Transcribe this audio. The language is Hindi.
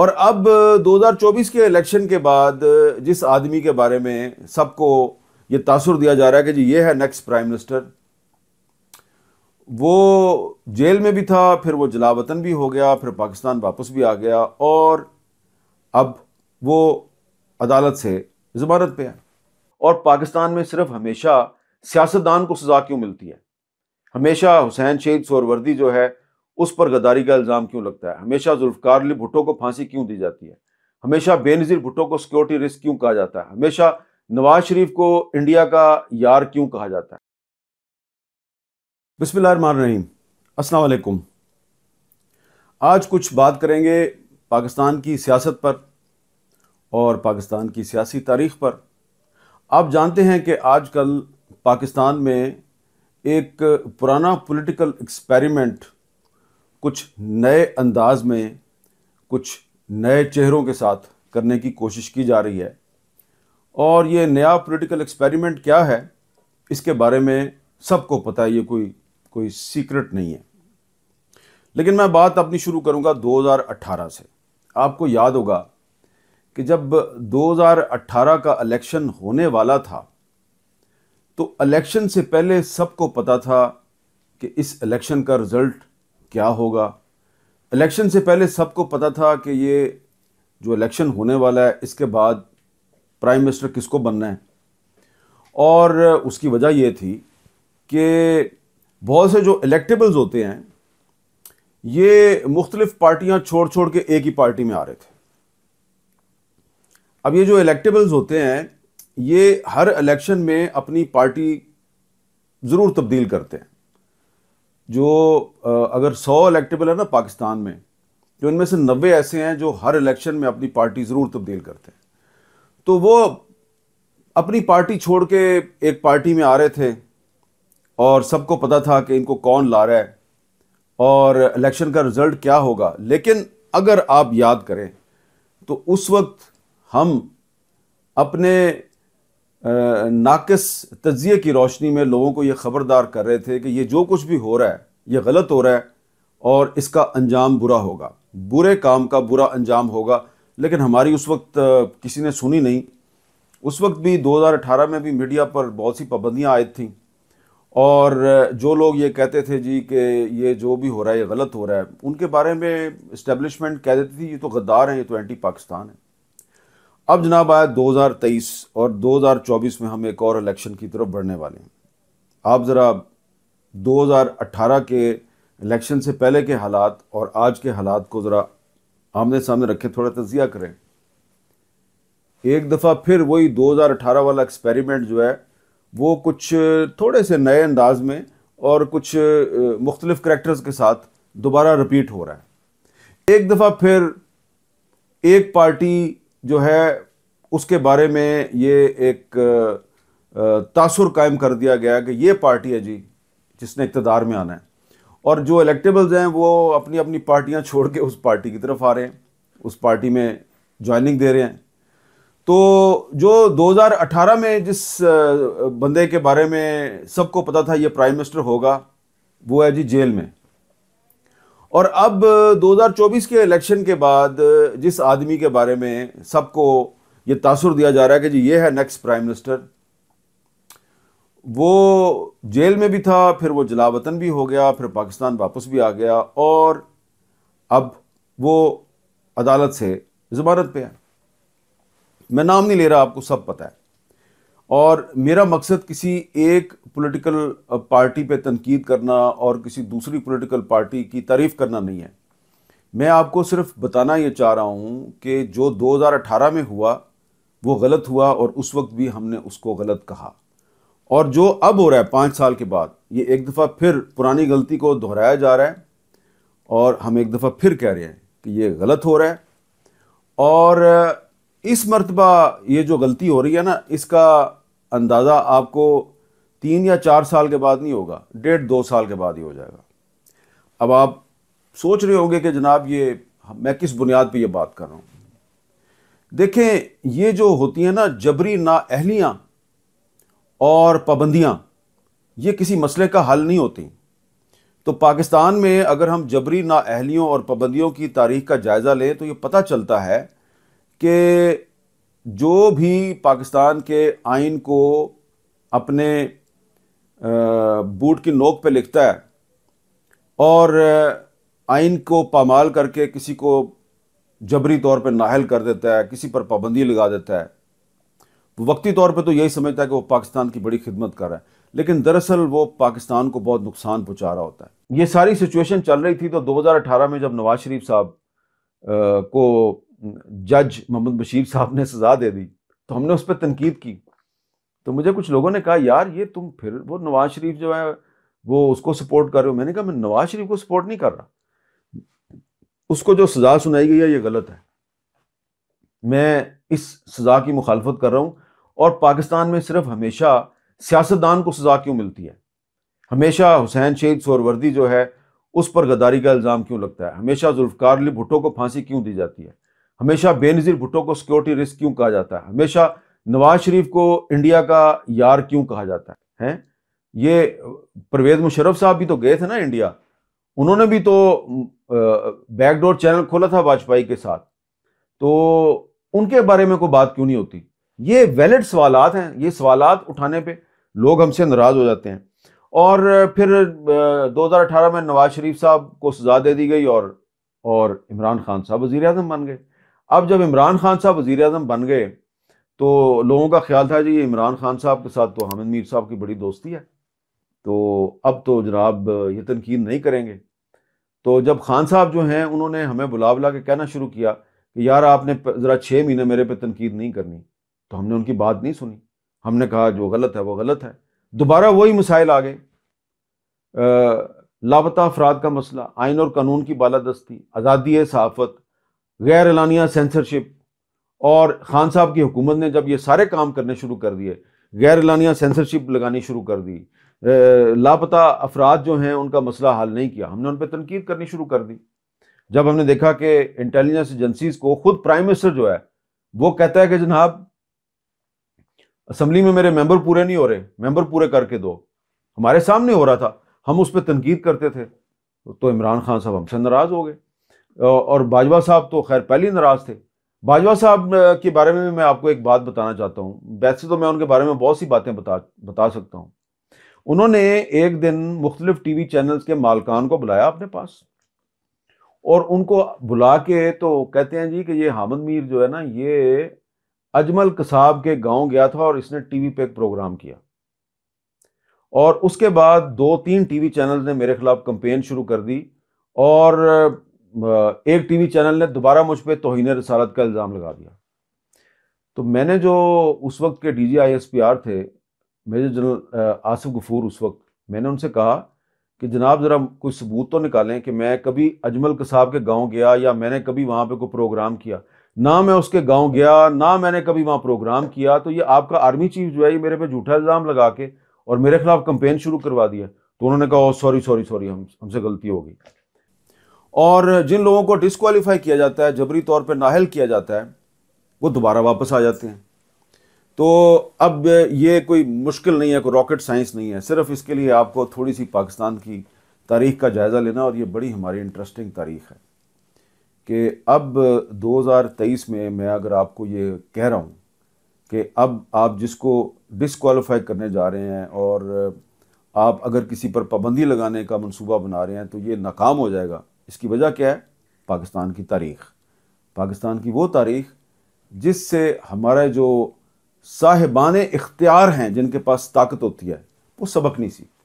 और अब 2024 के इलेक्शन के बाद जिस आदमी के बारे में सबको ये तासुर दिया जा रहा है कि जी ये है नेक्स्ट प्राइम मिनिस्टर वो जेल में भी था फिर वो जलावतन भी हो गया फिर पाकिस्तान वापस भी आ गया और अब वो अदालत से जमानत पे है और पाकिस्तान में सिर्फ हमेशा सियासतदान को सज़ा क्यों मिलती है हमेशा हुसैन शहीद सोरवर्दी जो है उस पर गद्दारी का इल्ज़ाम क्यों लगता है हमेशा जुल्फकार अली भुट्टो को फांसी क्यों दी जाती है हमेशा बेनज़ीर भुट्टो को सिक्योरिटी रिस्क क्यों कहा जाता है हमेशा नवाज शरीफ को इंडिया का यार क्यों कहा जाता है बिस्मिल्लाहिर्रहमानिर्रहीम अस्सलाम वालेकुम आज कुछ बात करेंगे पाकिस्तान की सियासत पर और पाकिस्तान की सियासी तारीख पर आप जानते हैं कि कल पाकिस्तान में एक पुराना पॉलिटिकल एक्सपेरिमेंट कुछ नए अंदाज में कुछ नए चेहरों के साथ करने की कोशिश की जा रही है और ये नया पॉलिटिकल एक्सपेरिमेंट क्या है इसके बारे में सबको पता है ये कोई कोई सीक्रेट नहीं है लेकिन मैं बात अपनी शुरू करूंगा 2018 से आपको याद होगा कि जब 2018 का इलेक्शन होने वाला था तो इलेक्शन से पहले सबको पता था कि इस इलेक्शन का रिजल्ट क्या होगा इलेक्शन से पहले सबको पता था कि ये जो इलेक्शन होने वाला है इसके बाद प्राइम मिनिस्टर किसको बनना है और उसकी वजह ये थी कि बहुत से जो इलेक्टेबल्स होते हैं ये मुख्तलिफ पार्टियां छोड़ छोड़ के एक ही पार्टी में आ रहे थे अब ये जो इलेक्टेबल्स होते हैं ये हर इलेक्शन में अपनी पार्टी ज़रूर तब्दील करते हैं जो अगर सौ इलेक्टेबल है ना पाकिस्तान में तो इनमें से नब्बे ऐसे हैं जो हर इलेक्शन में अपनी पार्टी ज़रूर तब्दील करते हैं तो वो अपनी पार्टी छोड़ के एक पार्टी में आ रहे थे और सबको पता था कि इनको कौन ला रहा है और इलेक्शन का रिज़ल्ट क्या होगा लेकिन अगर आप याद करें तो उस वक्त हम अपने नाकस तजिए की रोशनी में लोगों को ये ख़बरदार कर रहे थे कि ये जो कुछ भी हो रहा है ये गलत हो रहा है और इसका अंजाम बुरा होगा बुरे काम का बुरा अंजाम होगा लेकिन हमारी उस वक्त किसी ने सुनी नहीं उस वक्त भी 2018 में भी मीडिया पर बहुत सी पाबंदियाँ आई थीं और जो लोग ये कहते थे जी कि ये जो भी हो रहा है ये गलत हो रहा है उनके बारे में इस्टेब्लिशमेंट कह देती थी ये तो गद्दार हैं ये तो एंटी पाकिस्तान है अब जनाब आया 2023 और 2024 में हम एक और इलेक्शन की तरफ बढ़ने वाले हैं आप ज़रा 2018 के इलेक्शन से पहले के हालात और आज के हालात को ज़रा आमने सामने रखें थोड़ा तजिया करें एक दफ़ा फिर वही 2018 वाला एक्सपेरिमेंट जो है वो कुछ थोड़े से नए अंदाज में और कुछ मुख्तलिफ़ करेक्टर्स के साथ दोबारा रिपीट हो रहा है एक दफ़ा फिर एक पार्टी जो है उसके बारे में ये एक तासुर कायम कर दिया गया कि ये पार्टी है जी जिसने इकतदार में आना है और जो इलेक्टेबल्स हैं वो अपनी अपनी पार्टियां छोड़ के उस पार्टी की तरफ आ रहे हैं उस पार्टी में ज्वाइनिंग दे रहे हैं तो जो 2018 में जिस बंदे के बारे में सबको पता था ये प्राइम मिनिस्टर होगा वो है जी जेल में और अब 2024 के इलेक्शन के बाद जिस आदमी के बारे में सबको ये तासुर दिया जा रहा है कि जी ये है नेक्स्ट प्राइम मिनिस्टर वो जेल में भी था फिर वो जलावतन भी हो गया फिर पाकिस्तान वापस भी आ गया और अब वो अदालत से जमानत पे है मैं नाम नहीं ले रहा आपको सब पता है और मेरा मकसद किसी एक पॉलिटिकल पार्टी पे तनकीद करना और किसी दूसरी पॉलिटिकल पार्टी की तारीफ़ करना नहीं है मैं आपको सिर्फ बताना ये चाह रहा हूँ कि जो 2018 में हुआ वो गलत हुआ और उस वक्त भी हमने उसको गलत कहा और जो अब हो रहा है पाँच साल के बाद ये एक दफ़ा फिर पुरानी गलती को दोहराया जा रहा है और हम एक दफ़ा फिर कह रहे हैं कि ये गलत हो रहा है और इस मरतबा ये जो गलती हो रही है ना इसका अंदाज़ा आपको तीन या चार साल के बाद नहीं होगा डेढ़ दो साल के बाद ही हो जाएगा अब आप सोच रहे होंगे कि जनाब ये मैं किस बुनियाद पे ये बात कर रहा हूँ देखें ये जो होती हैं ना जबरी अहलियाँ और पाबंदियाँ ये किसी मसले का हल नहीं होती तो पाकिस्तान में अगर हम जबरी अहलियों और पाबंदियों की तारीख का जायज़ा लें तो ये पता चलता है कि जो भी पाकिस्तान के आइन को अपने बूट की नोक पे लिखता है और आइन को पामाल करके किसी को जबरी तौर पर नाहल कर देता है किसी पर पाबंदी लगा देता है वो वक्ती तौर पर तो यही समझता है कि वो पाकिस्तान की बड़ी खिदमत कर रहा है लेकिन दरअसल वो पाकिस्तान को बहुत नुकसान पहुंचा रहा होता है ये सारी सिचुएशन चल रही थी तो 2018 में जब नवाज शरीफ साहब को जज मोहम्मद बशीर साहब ने सज़ा दे दी तो हमने उस पर तनकीद की तो मुझे कुछ लोगों ने कहा यार ये तुम फिर वो नवाज शरीफ जो है वो उसको सपोर्ट कर रहे हो मैंने कहा मैं नवाज शरीफ को सपोर्ट नहीं कर रहा उसको जो सज़ा सुनाई गई है ये गलत है मैं इस सज़ा की मुखालफत कर रहा हूँ और पाकिस्तान में सिर्फ हमेशा सियासतदान को सज़ा क्यों मिलती है हमेशा हुसैन शेख सोरवर्दी जो है उस पर गद्दारी का इल्ज़ाम क्यों लगता है हमेशा जुल्फकार अली भुट्टो को फांसी क्यों दी जाती है हमेशा बेनज़ीर भुट्टो को सिक्योरिटी रिस्क क्यों कहा जाता है हमेशा नवाज शरीफ को इंडिया का यार क्यों कहा जाता है हैं ये परवेज मुशरफ साहब भी तो गए थे ना इंडिया उन्होंने भी तो बैकडोर चैनल खोला था वाजपेयी के साथ तो उनके बारे में कोई बात क्यों नहीं होती ये वैलिड सवाल हैं ये सवाल उठाने पर लोग हमसे नाराज़ हो जाते हैं और फिर अठारह में नवाज शरीफ साहब को सजा दे दी गई और और इमरान खान साहब वजीर अजम बन गए अब जब इमरान खान साहब वजीर अजम बन गए तो लोगों का ख्याल था जी इमरान खान साहब के साथ तो हामिद मीर साहब की बड़ी दोस्ती है तो अब तो जनाब ये तनकीद नहीं करेंगे तो जब खान साहब जो हैं उन्होंने हमें बुला बुला के कहना शुरू किया कि यार आपने ज़रा छः महीने मेरे पे तनकीद नहीं करनी तो हमने उनकी बात नहीं सुनी हमने कहा जो गलत है वो गलत है दोबारा वही मसाइल आ गए लापता अफराद का मसला आइन और कानून की बालादस्ती आज़ादी सहाफ़त गैर एलानिया सेंसरशिप और खान साहब की हुकूमत ने जब ये सारे काम करने शुरू कर दिए गैर एलानिया सेंसरशिप लगानी शुरू कर दी लापता अफराद जो हैं उनका मसला हल नहीं किया हमने उन पर तनकीद करनी शुरू कर दी जब हमने देखा कि इंटेलिजेंस एजेंसीज को खुद प्राइम मिनिस्टर जो है वो कहता है कि जनाब असम्बली में मेरे मेंबर पूरे नहीं हो रहे मेंबर पूरे करके दो हमारे सामने हो रहा था हम उस पर तनकीद करते थे तो इमरान खान साहब हमसे नाराज़ हो गए और बाजवा साहब तो खैर पहले ही नाराज़ थे बाजवा साहब के बारे में मैं आपको एक बात बताना चाहता हूँ वैसे तो मैं उनके बारे में बहुत सी बातें बता बता सकता हूँ उन्होंने एक दिन मुख्तलिफ टी वी चैनल्स के मालकान को बुलाया अपने पास और उनको बुला के तो कहते हैं जी कि ये हामिद मीर जो है ना ये अजमल कसाब के गांव गया था और इसने टीवी पे एक प्रोग्राम किया और उसके बाद दो तीन टीवी चैनल्स ने मेरे खिलाफ कंपेन शुरू कर दी और एक टीवी चैनल ने दोबारा मुझ पर तोहन रसालत का इल्ज़ाम लगा दिया तो मैंने जो उस वक्त के D G I S P R थे मेजर जनरल आसिफ गफूर उस वक्त मैंने उनसे कहा कि जनाब ज़रा कोई सबूत तो निकालें कि मैं कभी अजमल कसाब के गांव गया या मैंने कभी वहाँ पे कोई प्रोग्राम किया ना मैं उसके गांव गया ना मैंने कभी वहाँ प्रोग्राम किया तो ये आपका आर्मी चीफ जो है ये मेरे पे झूठा इल्ज़ाम लगा के और मेरे खिलाफ कंपेन शुरू करवा दिया तो उन्होंने कहा सॉरी सॉरी सॉरी हम हमसे गलती हो गई और जिन लोगों को डिसक्वालीफाई किया जाता है जबरी तौर पर नाहल किया जाता है वो दोबारा वापस आ जाते हैं तो अब ये कोई मुश्किल नहीं है कोई रॉकेट साइंस नहीं है सिर्फ इसके लिए आपको थोड़ी सी पाकिस्तान की तारीख का जायज़ा लेना और ये बड़ी हमारी इंटरेस्टिंग तारीख है कि अब 2023 में मैं अगर आपको ये कह रहा हूँ कि अब आप जिसको डिसक्वालीफाई करने जा रहे हैं और आप अगर किसी पर पाबंदी लगाने का मंसूबा बना रहे हैं तो ये नाकाम हो जाएगा इसकी वजह क्या है पाकिस्तान की तारीख पाकिस्तान की वो तारीख जिससे हमारे जो साहिबान इख्तियार हैं जिनके पास ताकत होती है वो सबक नहीं सीख